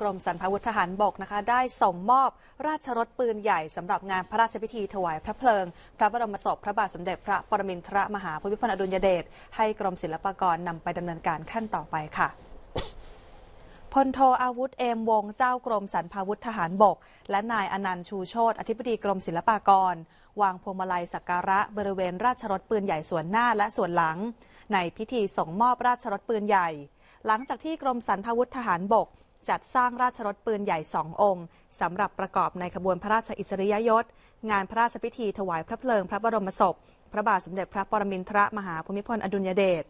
กรมสรรพาวุธทหารบกนะคะ ได้ส่งมอบราชรถปืนใหญ่สำหรับงานพระราชพิธีถวายพระเพลิง พระบรมศพพระบาทสมเด็จพระปรมินทรมหาภูมิพลอดุลยเดชให้กรมศิลปากรนำไปดำเนินการขั้นต่อไปค่ะ พลโทอาวุธเอม วงเจ้ากรมสรรพาวุธทหารบก และนายอนันต์ชูโชตอธิบดีกรมศิลปากร วางพวงมาลัยสักการะบริเวณราชรถปืนใหญ่ส่วนหน้าและส่วนหลัง ในพิธีส่งมอบราชรถปืนใหญ่ หลังจากที่กรมสรรพาวุธทหารบกจัดสร้างราชรถปืนใหญ่สององค์ สำหรับประกอบในขบวนพระราชอิสริยยศ งานพระราชพิธีถวายพระเพลิงพระบรมศพ พระบาทสมเด็จพระปรมินทรมหาภูมิพลอดุลยเดช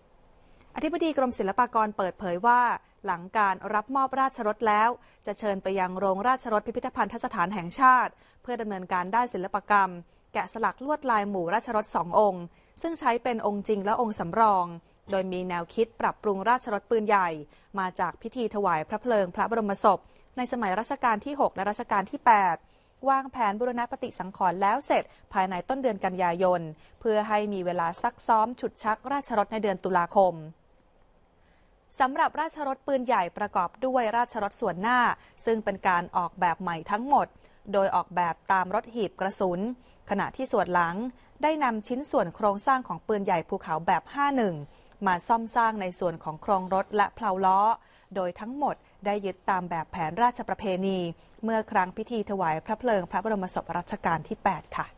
อธิบดีกรมศิลปากรเปิดเผยว่า หลังการรับมอบราชรถแล้ว จะเชิญไปยังโรงราชรถพิพิธภัณฑสถานแห่งชาติ เพื่อดำเนินการด้านศิลปกรรม แกะสลักลวดลายหมู่ราชรถสององค์ซึ่งใช้เป็นองค์จริงและองค์สำรอง โดยมีแนวคิดปรับปรุงราชรถปืนใหญ่ มาจากพิธีถวายพระเพลิงพระบรมศพ ในสมัยรัชกาลที่ 6 และรัชกาลที่ 8 วางแผนบูรณปฏิสังขรณ์แล้วเสร็จภายในต้นเดือนกันยายน เพื่อให้มีเวลาซักซ้อมฉุดชักราชรถในเดือนตุลาคม สำหรับราชรถปืนใหญ่ประกอบด้วยราชรถส่วนหน้า ซึ่งเป็นการออกแบบใหม่ทั้งหมด โดยออกแบบตามรถหีบกระสุน ขณะที่ส่วนหลังได้นำชิ้นส่วนโครงสร้างของปืนใหญ่ภูเขาแบบ 51 มาซ่อมสร้างในส่วนของโครงรถและเพลาล้อ โดยทั้งหมดได้ยึดตามแบบแผนราชประเพณี เมื่อครั้งพิธีถวายพระเพลิงพระบรมศพรัชกาลที่ 8 ค่ะ